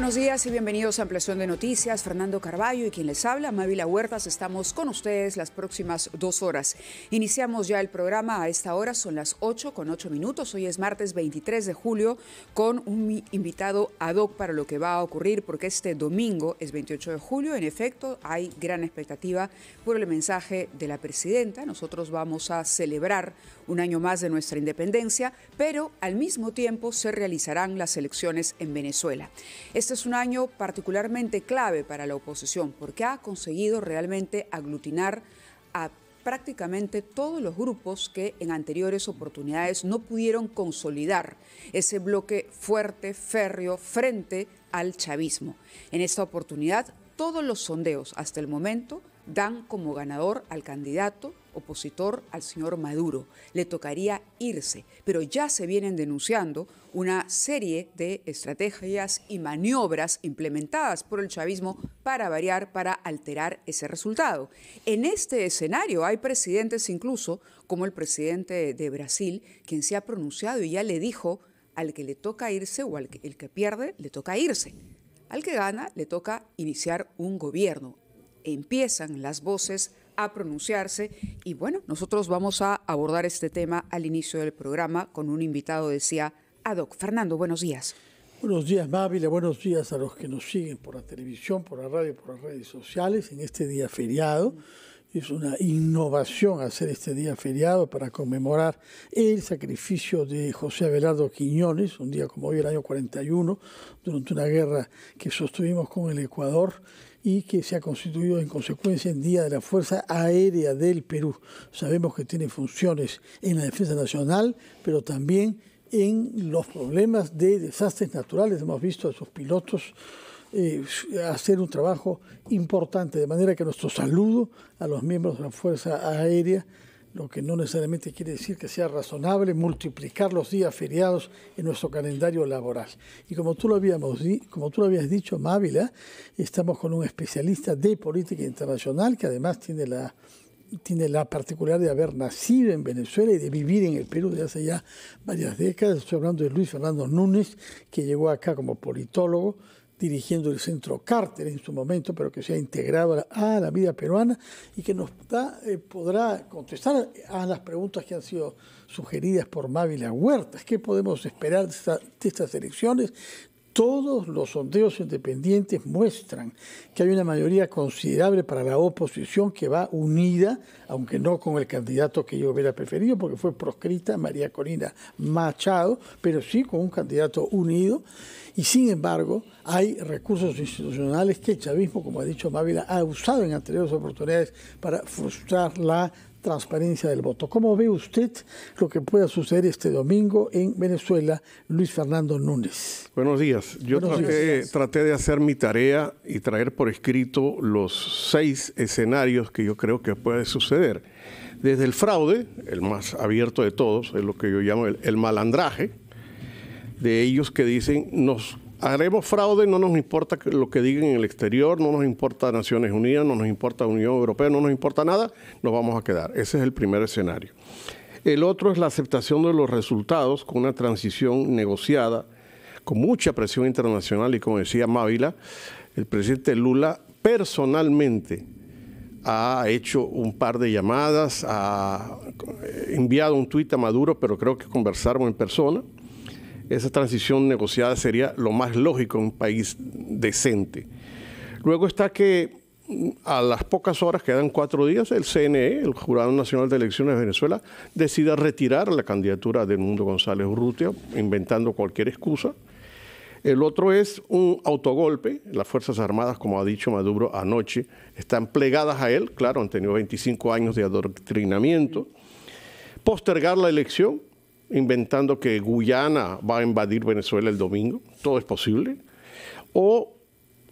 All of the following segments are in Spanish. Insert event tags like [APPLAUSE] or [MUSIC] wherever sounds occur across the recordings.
buenos días y bienvenidos a Ampliación de Noticias. Fernando Carballo y quien les habla, Mávila Huertas, estamos con ustedes las próximas dos horas. Iniciamos ya el programa a esta hora, son las 8 con 8 minutos. Hoy es martes 23 de julio con un invitado ad hoc para lo que va a ocurrir, porque este domingo es 28 de julio. En efecto, hay gran expectativa por el mensaje de la presidenta. Nosotros vamos a celebrar un año más de nuestra independencia, pero al mismo tiempo se realizarán las elecciones en Venezuela. Este este es un año particularmente clave para la oposición porque ha conseguido realmente aglutinar a prácticamente todos los grupos que en anteriores oportunidades no pudieron consolidar ese bloque fuerte, férreo, frente al chavismo. En esta oportunidad, todos los sondeos hasta el momento dan como ganador al candidato opositor al señor Maduro. Le tocaría irse, pero ya se vienen denunciando una serie de estrategias y maniobras implementadas por el chavismo para variar, para alterar ese resultado. En este escenario hay presidentes incluso, como el presidente de Brasil, quien se ha pronunciado y ya le dijo al que le toca irse o al que, el que pierde, le toca irse. Al que gana, le toca iniciar un gobierno. Empiezan las voces a pronunciarse y bueno, nosotros vamos a abordar este tema al inicio del programa con un invitado, decía Adoc. Fernando, buenos días. Buenos días, Mávila. Buenos días a los que nos siguen por la televisión, por la radio, por las redes sociales en este día feriado. Es una innovación hacer este día feriado para conmemorar el sacrificio de José Abelardo Quiñones, un día como hoy, el año 41, durante una guerra que sostuvimos con el Ecuador y que se ha constituido en consecuencia en Día de la Fuerza Aérea del Perú. Sabemos que tiene funciones en la defensa nacional, pero también en los problemas de desastres naturales. Hemos visto a esos pilotos eh, hacer un trabajo importante, de manera que nuestro saludo a los miembros de la Fuerza Aérea lo que no necesariamente quiere decir que sea razonable multiplicar los días feriados en nuestro calendario laboral. Y como tú lo, habíamos, como tú lo habías dicho, Mávila, estamos con un especialista de política internacional que además tiene la, tiene la particularidad de haber nacido en Venezuela y de vivir en el Perú desde hace ya varias décadas. Estoy hablando de Luis Fernando Núñez, que llegó acá como politólogo, dirigiendo el centro Carter en su momento, pero que se ha integrado a la vida peruana y que nos eh, podrá contestar a las preguntas que han sido sugeridas por Mávila Huertas. ¿Qué podemos esperar de estas elecciones? todos los sondeos independientes muestran que hay una mayoría considerable para la oposición que va unida, aunque no con el candidato que yo hubiera preferido, porque fue proscrita María Corina Machado, pero sí con un candidato unido. Y sin embargo, hay recursos institucionales que el chavismo, como ha dicho Mávila, ha usado en anteriores oportunidades para frustrar la transparencia del voto. ¿Cómo ve usted lo que pueda suceder este domingo en Venezuela, Luis Fernando Núñez? Buenos días. Yo traté, de hacer mi tarea y traer por escrito los seis escenarios que yo creo que puede suceder. Desde el fraude, el más abierto de todos, es lo que yo llamo el malandraje, de ellos que dicen nos haremos fraude, no nos importa lo que digan en el exterior, no nos importa Naciones Unidas, no nos importa Unión Europea, no nos importa nada, nos vamos a quedar. Ese es el primer escenario. El otro es la aceptación de los resultados con una transición negociada, con mucha presión internacional y como decía Mávila, el presidente Lula personalmente ha hecho un par de llamadas, ha enviado un tuit a Maduro, pero creo que conversaron en persona esa transición negociada sería lo más lógico en un país decente. Luego está que mm, a las pocas horas, quedan cuatro días, el CNE, el Jurado Nacional de Elecciones de Venezuela, decida retirar la candidatura de Mundo González Urrutia, inventando cualquier excusa. El otro es un autogolpe. Las Fuerzas Armadas, como ha dicho Maduro anoche, están plegadas a él. Claro, han tenido 25 años de adoctrinamiento. Postergar la elección, inventando que Guyana va a invadir Venezuela el domingo, todo es posible, o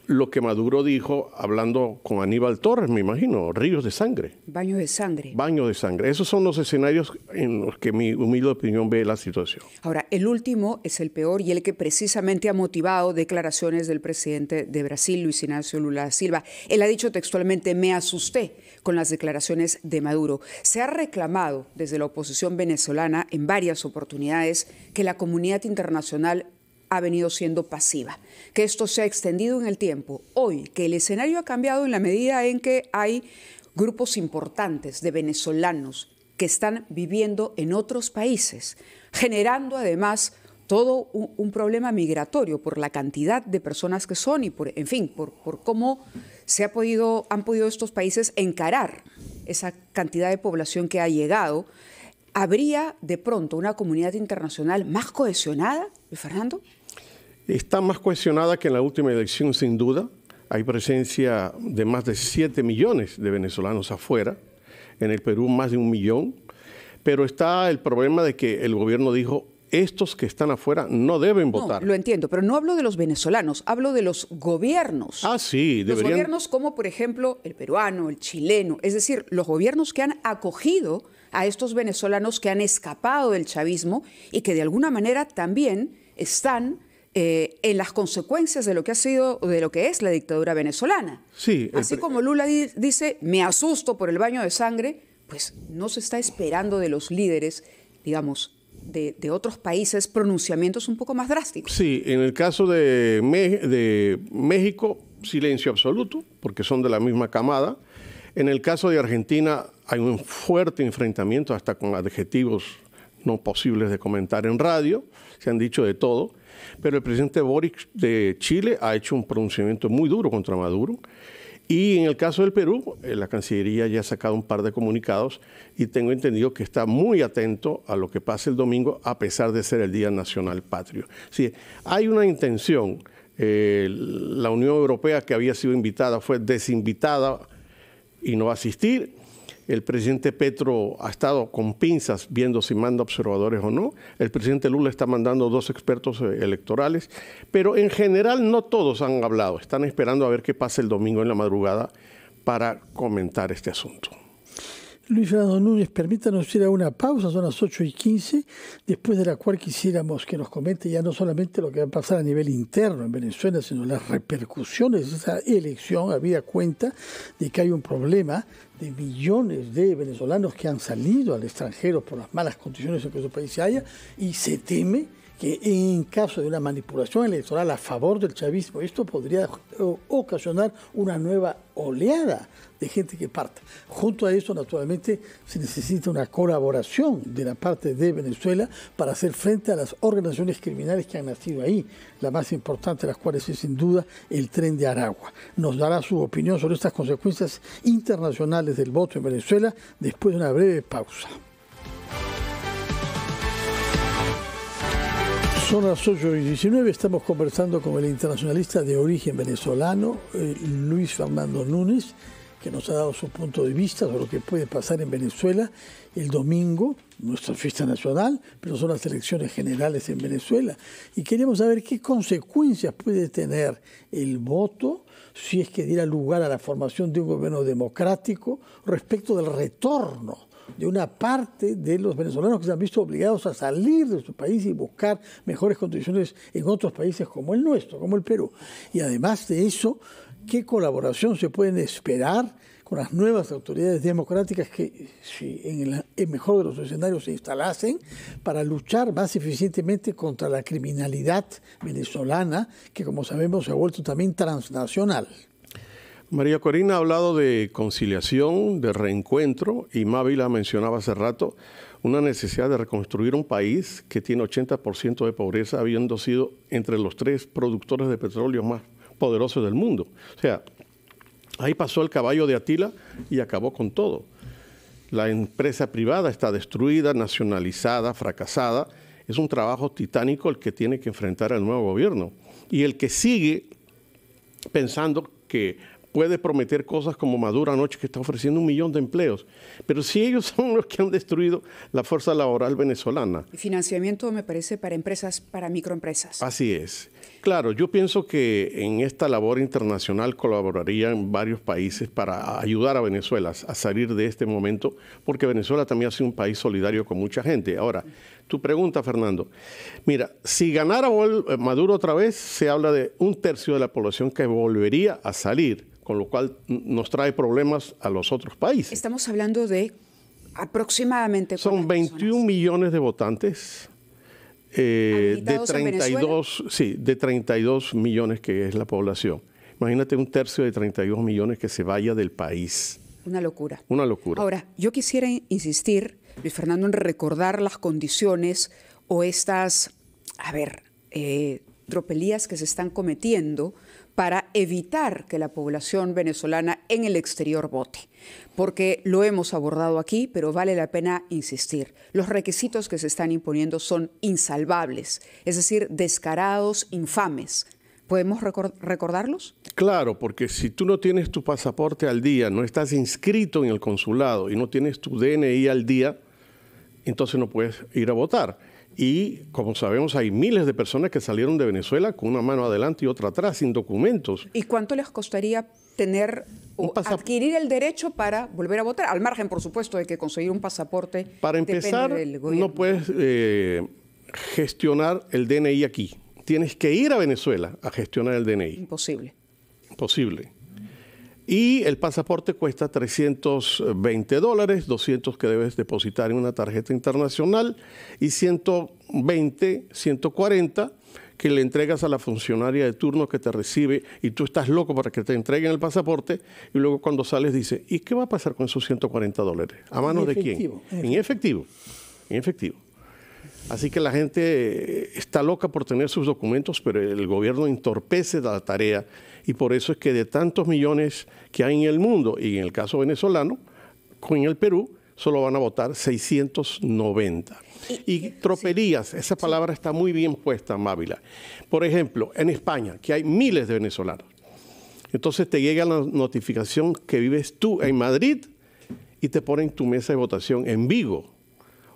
lo que Maduro dijo hablando con Aníbal Torres, me imagino, ríos de sangre. Baño de sangre. Baño de sangre. Esos son los escenarios en los que mi humilde opinión ve la situación. Ahora, el último es el peor y el que precisamente ha motivado declaraciones del presidente de Brasil, Luis Ignacio Lula Silva. Él ha dicho textualmente, me asusté con las declaraciones de Maduro. Se ha reclamado desde la oposición venezolana en varias oportunidades que la comunidad internacional ha venido siendo pasiva. Que esto se ha extendido en el tiempo. Hoy, que el escenario ha cambiado en la medida en que hay grupos importantes de venezolanos que están viviendo en otros países, generando además todo un, problema migratorio por la cantidad de personas que son y por, en fin, por, cómo se ha podido, han podido estos países encarar esa cantidad de población que ha llegado. ¿Habría de pronto una comunidad internacional más cohesionada? Fernando. Está más cuestionada que en la última elección, sin duda. Hay presencia de más de 7 millones de venezolanos afuera, en el Perú más de un millón, pero está el problema de que el gobierno dijo, estos que están afuera no deben votar. lo entiendo, pero no hablo de los venezolanos, hablo de los gobiernos. Ah, sí, de Los gobiernos como, por ejemplo, el peruano, el chileno, es decir, los gobiernos que han acogido a estos venezolanos que han escapado del chavismo y que de alguna manera también están eh, en las consecuencias de lo que ha sido, de lo que es la dictadura venezolana. Sí, eh, Así como Lula dice, me asusto por el baño de sangre, pues no se está esperando de los líderes, digamos, de, otros países pronunciamientos un poco más drásticos. Sí, en el caso de, de, México, silencio absoluto, porque son de la misma camada. En el caso de Argentina, hay un fuerte enfrentamiento hasta con adjetivos no posibles de comentar en radio, se han dicho de todo, pero el presidente Boric de Chile ha hecho un pronunciamiento muy duro contra Maduro. Y en el caso del Perú, eh, la Cancillería ya ha sacado un par de comunicados y tengo entendido que está muy atento a lo que pase el domingo, a pesar de ser el Día Nacional Patrio. Sí, hay una intención. Eh, la Unión Europea, que había sido invitada, fue desinvitada y no va a asistir. El presidente Petro ha estado con pinzas viendo si manda observadores o no. El presidente Lula está mandando dos expertos eh, electorales, pero en general no todos han hablado. Están esperando a ver qué pasa el domingo en la madrugada para comentar este asunto. Luis Fernando Núñez, permítanos ir a una pausa, son las 8 y 15, después de la cual quisiéramos que nos comente ya no solamente lo que va a pasar a nivel interno en Venezuela, sino las repercusiones de esa elección, había cuenta de que hay un problema de millones de venezolanos que han salido al extranjero por las malas condiciones en que su país se halla y se teme que en caso de una manipulación electoral a favor del chavismo, esto podría ocasionar una nueva oleada de gente que parte. Junto a eso, naturalmente, se necesita una colaboración de la parte de Venezuela para hacer frente a las organizaciones criminales que han nacido ahí, la más importante de las cuales es sin duda el tren de Aragua. Nos dará su opinión sobre estas consecuencias internacionales del voto en Venezuela después de una breve pausa. Son las 8 y 19, estamos conversando con el internacionalista de origen venezolano, eh, Luis Fernando Núñez, que nos ha dado su punto de vista sobre lo que puede pasar en Venezuela el domingo, nuestra fiesta nacional, pero son las elecciones generales en Venezuela. Y queremos saber qué consecuencias puede tener el voto si es que diera lugar a la formación de un gobierno democrático respecto del retorno de una parte de los venezolanos que se han visto obligados a salir de su país y buscar mejores condiciones en otros países como el nuestro, como el Perú. Y además de eso, ¿qué colaboración se pueden esperar con las nuevas autoridades democráticas que, si en el mejor de los escenarios se instalasen, para luchar más eficientemente contra la criminalidad venezolana, que como sabemos se ha vuelto también transnacional? María Corina ha hablado de conciliación, de reencuentro, y Mávila mencionaba hace rato una necesidad de reconstruir un país que tiene 80% de pobreza, habiendo sido entre los tres productores de petróleo más poderosos del mundo. O sea, ahí pasó el caballo de Atila y acabó con todo. La empresa privada está destruida, nacionalizada, fracasada. Es un trabajo titánico el que tiene que enfrentar el nuevo gobierno. Y el que sigue pensando que puede prometer cosas como Maduro anoche que está ofreciendo un millón de empleos, pero si ellos [LAUGHS] son los que han destruido la fuerza laboral venezolana. Y financiamiento me parece para empresas, para microempresas. Así es. Claro, yo pienso que en esta labor internacional colaborarían varios países para ayudar a Venezuela a salir de este momento, porque Venezuela también ha sido un país solidario con mucha gente. Ahora, tu pregunta, Fernando. Mira, si ganara Maduro otra vez, se habla de un tercio de la población que volvería a salir con lo cual nos trae problemas a los otros países. Estamos hablando de aproximadamente. Son 21 millones de votantes. Eh, de 32, sí, de 32 millones que es la población. Imagínate un tercio de 32 millones que se vaya del país. Una locura. Una locura. Ahora, yo quisiera insistir, Luis Fernando, en recordar las condiciones o estas, a ver, eh, tropelías que se están cometiendo para evitar que la población venezolana en el exterior vote, porque lo hemos abordado aquí, pero vale la pena insistir. Los requisitos que se están imponiendo son insalvables, es decir, descarados, infames. ¿Podemos recordarlos? Claro, porque si tú no tienes tu pasaporte al día, no estás inscrito en el consulado y no tienes tu DNI al día, entonces no puedes ir a votar. Y como sabemos, hay miles de personas que salieron de Venezuela con una mano adelante y otra atrás, sin documentos. ¿Y cuánto les costaría tener o adquirir el derecho para volver a votar? Al margen, por supuesto, de que conseguir un pasaporte. Para empezar, no puedes eh, gestionar el DNI aquí. Tienes que ir a Venezuela a gestionar el DNI. Imposible. Imposible. Y el pasaporte cuesta 320 dólares, 200 que debes depositar en una tarjeta internacional y 120, 140 que le entregas a la funcionaria de turno que te recibe y tú estás loco para que te entreguen el pasaporte y luego cuando sales dice, ¿y qué va a pasar con esos 140 dólares? ¿A manos de quién? En efectivo. En efectivo. Así que la gente está loca por tener sus documentos, pero el gobierno entorpece la tarea y por eso es que de tantos millones que hay en el mundo, y en el caso venezolano, con el Perú, solo van a votar 690. Y, troperías, esa palabra está muy bien puesta, Mávila. Por ejemplo, en España, que hay miles de venezolanos. Entonces te llega la notificación que vives tú en Madrid y te ponen tu mesa de votación en Vigo.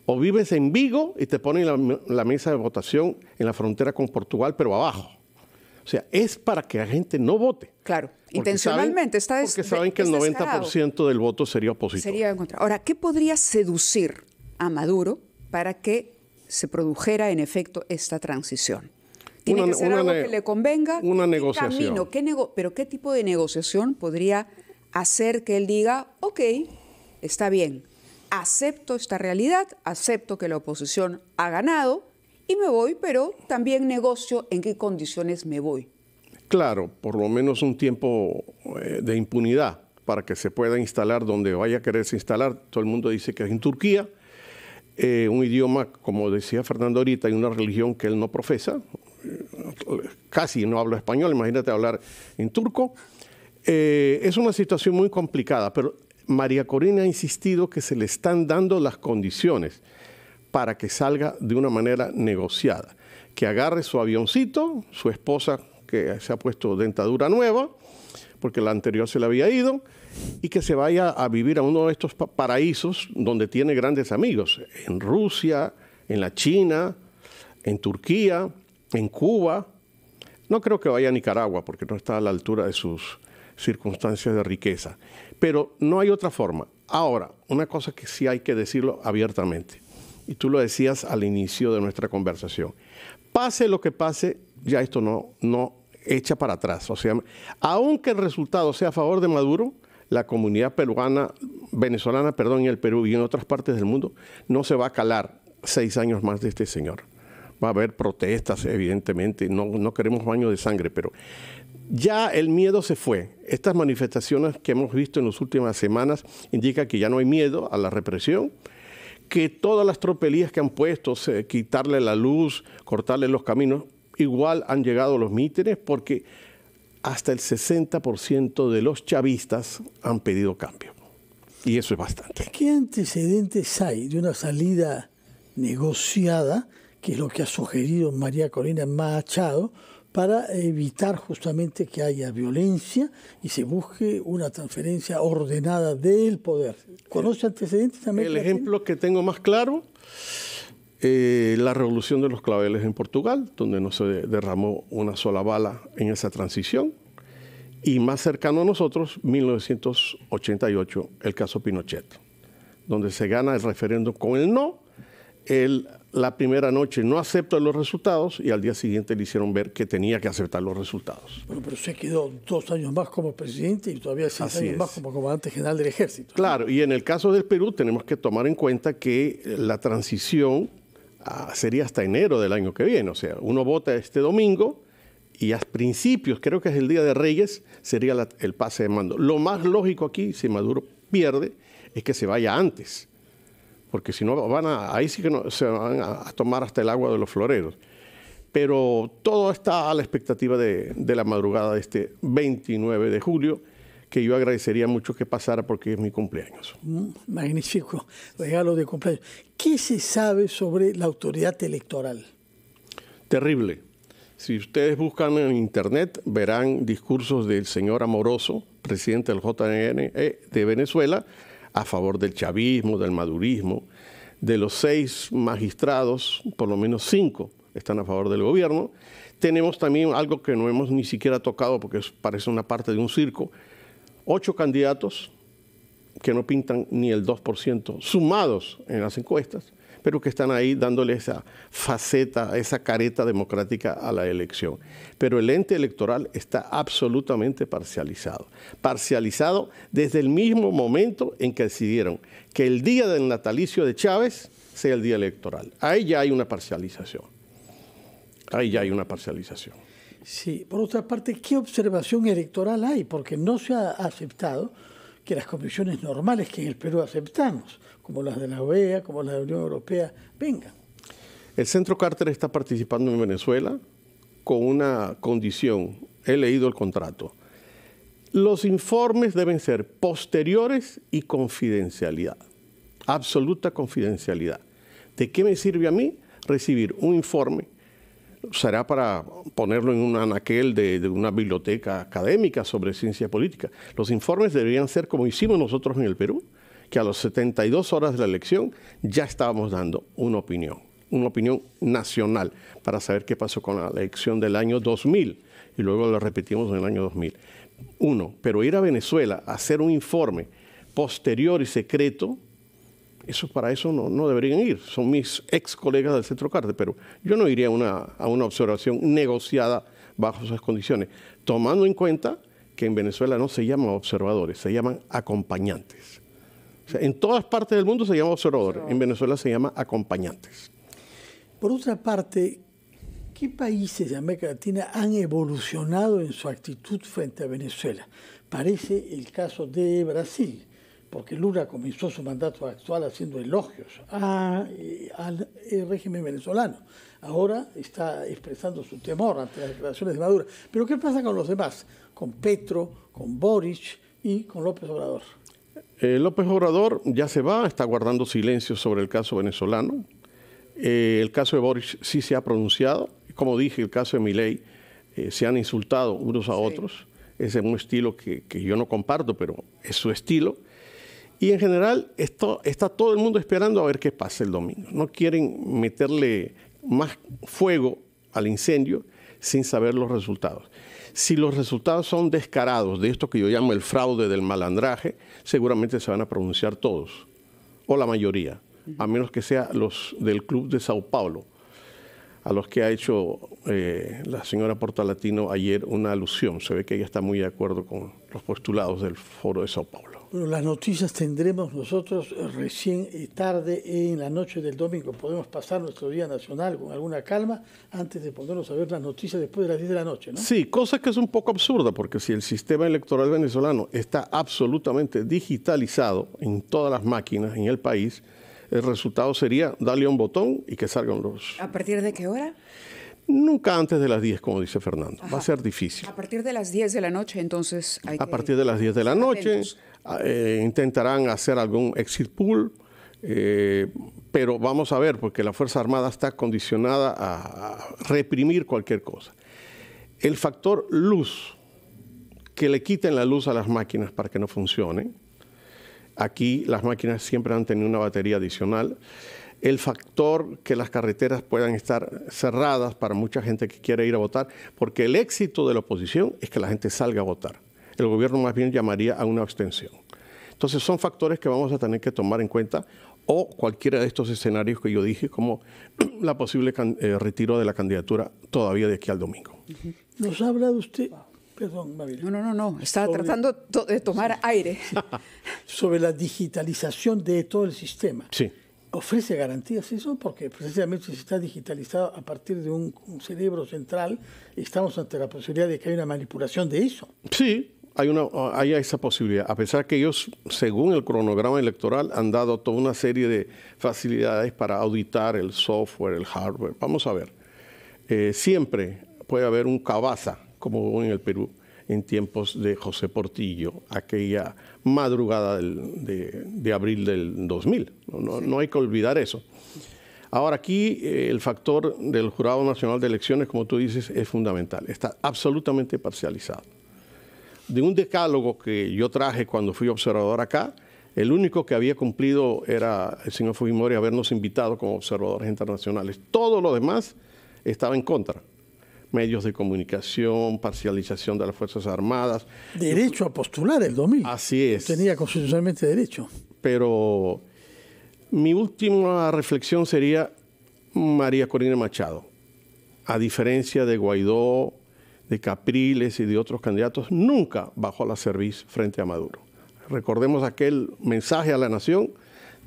O vives en Vigo y te ponen la mesa de votación en la frontera con Portugal, pero abajo. O sea, es para que la gente no vote. Claro, intencionalmente. está porque saben que el 90% del voto sería opositor. Sería en contra. Ahora, ¿qué podría seducir a Maduro para que se produjera en efecto esta transición? Tiene que ser algo que le convenga. Una negociación. qué pero ¿qué tipo de negociación podría hacer que él diga, ok, está bien, acepto esta realidad, acepto que la oposición ha ganado, y me voy, pero también negocio en qué condiciones me voy. Claro, por lo menos un tiempo eh, de impunidad para que se pueda instalar donde vaya a quererse instalar. Todo el mundo dice que es en Turquía, eh, un idioma, como decía Fernando ahorita, y una religión que él no profesa, eh, casi no habla español, imagínate hablar en turco. es una situación muy complicada, pero María Corina ha insistido que se le están dando las condiciones para que salga de una manera negociada. Que agarre su avioncito, su esposa que se ha puesto dentadura nueva, porque la anterior se le había ido, y que se vaya a vivir a uno de estos paraísos donde tiene grandes amigos, en Rusia, en la China, en Turquía, en Cuba. No creo que vaya a Nicaragua porque no está a la altura de sus circunstancias de riqueza. Pero no hay otra forma. Ahora, una cosa que sí hay que decirlo abiertamente y tú lo decías al inicio de nuestra conversación, pase lo que pase, ya esto no, no echa para atrás. O sea, aunque el resultado sea a favor de Maduro, la comunidad peruana, venezolana, perdón, en el Perú y en otras partes del mundo, no se va a calar seis años más de este señor. Va a haber protestas, evidentemente, no, no queremos baño de sangre, pero ya el miedo se fue. Estas manifestaciones que hemos visto en las últimas semanas indican que ya no hay miedo a la represión, que todas las tropelías que han puesto, quitarle la luz, cortarle los caminos, igual han llegado los mítines porque hasta el 60% de los chavistas han pedido cambio. Y eso es bastante. ¿Qué antecedentes hay de una salida negociada, que es lo que ha sugerido María Corina Machado, para evitar justamente que haya violencia y se busque una transferencia ordenada del poder. ¿Conoce antecedentes también? El ejemplo que tengo más claro, eh, la revolución de los claveles en Portugal, donde no se derramó una sola bala en esa transición. Y más cercano a nosotros, 1988, el caso Pinochet, donde se gana el referendo con el no, el la primera noche no aceptó los resultados y al día siguiente le hicieron ver que tenía que aceptar los resultados. Bueno, pero se quedó dos años más como presidente y todavía seis años más como comandante general del ejército. Claro, y en el caso del Perú tenemos que tomar en cuenta que la transición ah, sería hasta enero del año que viene, o sea, uno vota este domingo y a principios, creo que es el Día de Reyes, sería el pase de mando. Lo más lógico aquí, si Maduro pierde, es que se vaya antes porque si no van a, ahí sí que se van a, tomar hasta el agua de los floreros. Pero todo está a la expectativa de, la madrugada de este 29 de julio, que yo agradecería mucho que pasara porque es mi cumpleaños. Mm, magnífico, regalo de cumpleaños. ¿Qué se sabe sobre la autoridad electoral? Terrible. Si ustedes buscan en internet, verán discursos del señor Amoroso, presidente del JNE de Venezuela, a favor del chavismo, del madurismo. De los seis magistrados, por lo menos cinco están a favor del gobierno. Tenemos también algo que no hemos ni siquiera tocado porque parece una parte de un circo. Ocho candidatos que no pintan ni el 2% sumados en las encuestas pero que están ahí dándole esa faceta, esa careta democrática a la elección. Pero el ente electoral está absolutamente parcializado. Parcializado desde el mismo momento en que decidieron que el día del natalicio de Chávez sea el día electoral. Ahí ya hay una parcialización. Ahí ya hay una parcialización. Sí, por otra parte, ¿qué observación electoral hay? Porque no se ha aceptado que las condiciones normales que en el Perú aceptamos, como las de la OEA, como las de la Unión Europea, vengan. El Centro Carter está participando en Venezuela con una condición. He leído el contrato. Los informes deben ser posteriores y confidencialidad. Absoluta confidencialidad. ¿De qué me sirve a mí recibir un informe será para ponerlo en un anaquel de, una biblioteca académica sobre ciencia política. Los informes deberían ser como hicimos nosotros en el Perú, que a las 72 horas de la elección ya estábamos dando una opinión, una opinión nacional, para saber qué pasó con la elección del año 2000, y luego lo repetimos en el año Uno, Pero ir a Venezuela a hacer un informe posterior y secreto, eso, para eso no, deberían ir. Son mis ex colegas del Centro Carte, pero yo no iría a una, observación negociada bajo esas condiciones, tomando en cuenta que en Venezuela no se llaman observadores, se llaman acompañantes. en todas partes del mundo se llama observadores, en Venezuela se llama acompañantes. Por otra parte, ¿qué países de América Latina han evolucionado en su actitud frente a Venezuela? Parece el caso de Brasil porque Lula comenzó su mandato actual haciendo elogios eh, al eh, régimen venezolano. Ahora está expresando su temor ante las declaraciones de Maduro. Pero ¿qué pasa con los demás? Con Petro, con Boric y con López Obrador. Eh, López Obrador ya se va, está guardando silencio sobre el caso venezolano. el caso de Boric sí se ha pronunciado. Como dije, el caso de Milei se han insultado unos a otros. es un estilo que, que yo no comparto, pero es su estilo y en general está todo el mundo esperando a ver qué pasa el domingo. No quieren meterle más fuego al incendio sin saber los resultados. Si los resultados son descarados de esto que yo llamo el fraude del malandraje, seguramente se van a pronunciar todos, o la mayoría, a menos que sea los del Club de Sao Paulo, a los que ha hecho eh, la señora Portalatino ayer una alusión. Se ve que ella está muy de acuerdo con los postulados del Foro de Sao Paulo. Bueno, las noticias tendremos nosotros eh, recién eh, tarde en la noche del domingo. Podemos pasar nuestro Día Nacional con alguna calma antes de ponernos a ver las noticias después de las 10 de la noche, ¿no? Sí, cosa que es un poco absurda, porque si el sistema electoral venezolano está absolutamente digitalizado en todas las máquinas en el país, el resultado sería darle un botón y que salgan los... ¿A partir de qué hora? Nunca antes de las 10, como dice Fernando. Va a ser difícil. A partir de las 10 de la noche, entonces hay A partir de las 10 de la noche, Ah, eh, intentarán hacer algún exit pool, eh, pero vamos a ver, porque la Fuerza Armada está condicionada a, reprimir cualquier cosa. El factor luz, que le quiten la luz a las máquinas para que no funcionen. Aquí las máquinas siempre han tenido una batería adicional. El factor que las carreteras puedan estar cerradas para mucha gente que quiere ir a votar, porque el éxito de la oposición es que la gente salga a votar el gobierno más bien llamaría a una abstención. Entonces son factores que vamos a tener que tomar en cuenta o cualquiera de estos escenarios que yo dije, como [CLEARS THROAT] la posible eh, retiro de la candidatura todavía de aquí al domingo. Nos habla usted, perdón, No, no, no, estaba tratando de tomar aire. [LAUGHS] sobre la digitalización de todo el sistema. Sí. ¿Ofrece garantías eso? Porque precisamente si está digitalizado a partir de un cerebro central, estamos ante la posibilidad de que haya una manipulación de eso. Sí, Ah, hay, esa posibilidad, a pesar que ellos, según el cronograma electoral, han dado toda una serie de facilidades para auditar el software, el hardware. Vamos a ver, eh, siempre puede haber un cabaza, como en el Perú, en tiempos de José Portillo, aquella madrugada de, abril del 2000. No, hay que olvidar eso. Ahora aquí eh, el factor del Jurado Nacional de Elecciones, como tú dices, es fundamental. Está absolutamente parcializado de un decálogo que yo traje cuando fui observador acá, el único que había cumplido era el señor Fujimori habernos invitado como observadores internacionales. Todo lo demás estaba en contra. Medios de comunicación, parcialización de las Fuerzas Armadas. Derecho a postular el 2000. Así es. Tenía constitucionalmente derecho. Pero mi última reflexión sería María Corina Machado. A diferencia de Guaidó, de Capriles y de otros candidatos, nunca bajó la cerviz frente a Maduro. Recordemos aquel mensaje a la nación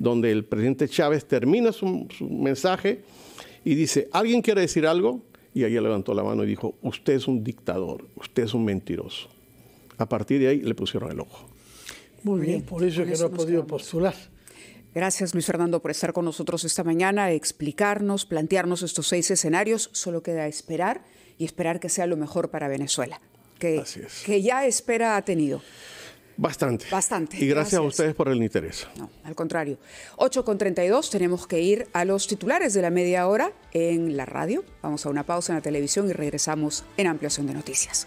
donde el presidente Chávez termina su, mensaje y dice, ¿alguien quiere decir algo? Y ella levantó la mano y dijo, usted es un dictador, usted es un mentiroso. A partir de ahí le pusieron el ojo. Muy bien, por eso es que no ha podido postular. Gracias Luis Fernando por estar con nosotros esta mañana, explicarnos, plantearnos estos seis escenarios. Solo queda esperar y esperar que sea lo mejor para Venezuela, que, que ya espera ha tenido. Bastante. Bastante. Y gracias, a ustedes por el interés. No, al contrario. 8 con 32, tenemos que ir a los titulares de la media hora en la radio. Vamos a una pausa en la televisión y regresamos en ampliación de noticias.